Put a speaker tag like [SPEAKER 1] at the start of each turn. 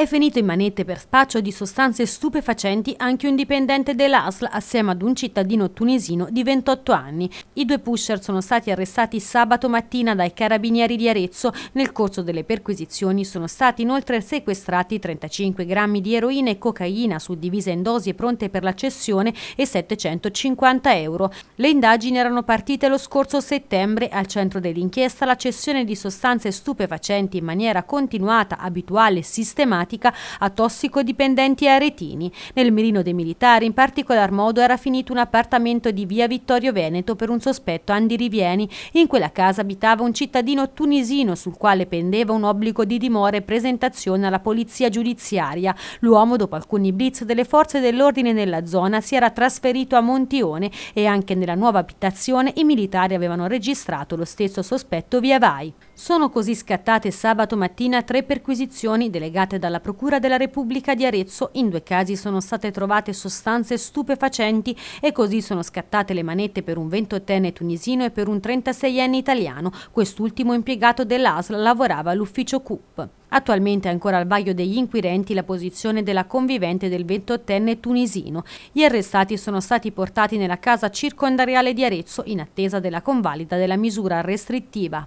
[SPEAKER 1] È finito in manette per spaccio di sostanze stupefacenti anche un dipendente dell'ASL assieme ad un cittadino tunisino di 28 anni. I due pusher sono stati arrestati sabato mattina dai carabinieri di Arezzo. Nel corso delle perquisizioni sono stati inoltre sequestrati 35 grammi di eroina e cocaina suddivise in dosi pronte per la cessione e 750 euro. Le indagini erano partite lo scorso settembre al centro dell'inchiesta la cessione di sostanze stupefacenti in maniera continuata, abituale e sistematica telematica a tossicodipendenti e aretini. Nel mirino dei militari in particolar modo era finito un appartamento di via Vittorio Veneto per un sospetto Rivieni. In quella casa abitava un cittadino tunisino sul quale pendeva un obbligo di dimora e presentazione alla polizia giudiziaria. L'uomo, dopo alcuni blitz delle forze dell'ordine nella zona, si era trasferito a Montione e anche nella nuova abitazione i militari avevano registrato lo stesso sospetto via Vai. Sono così scattate sabato mattina tre perquisizioni delegate dalla Procura della Repubblica di Arezzo. In due casi sono state trovate sostanze stupefacenti e così sono scattate le manette per un 28enne tunisino e per un 36enne italiano. Quest'ultimo impiegato dell'ASL lavorava all'ufficio CUP. Attualmente è ancora al vaglio degli inquirenti la posizione della convivente del 28enne tunisino. Gli arrestati sono stati portati nella casa circondariale di Arezzo in attesa della convalida della misura restrittiva.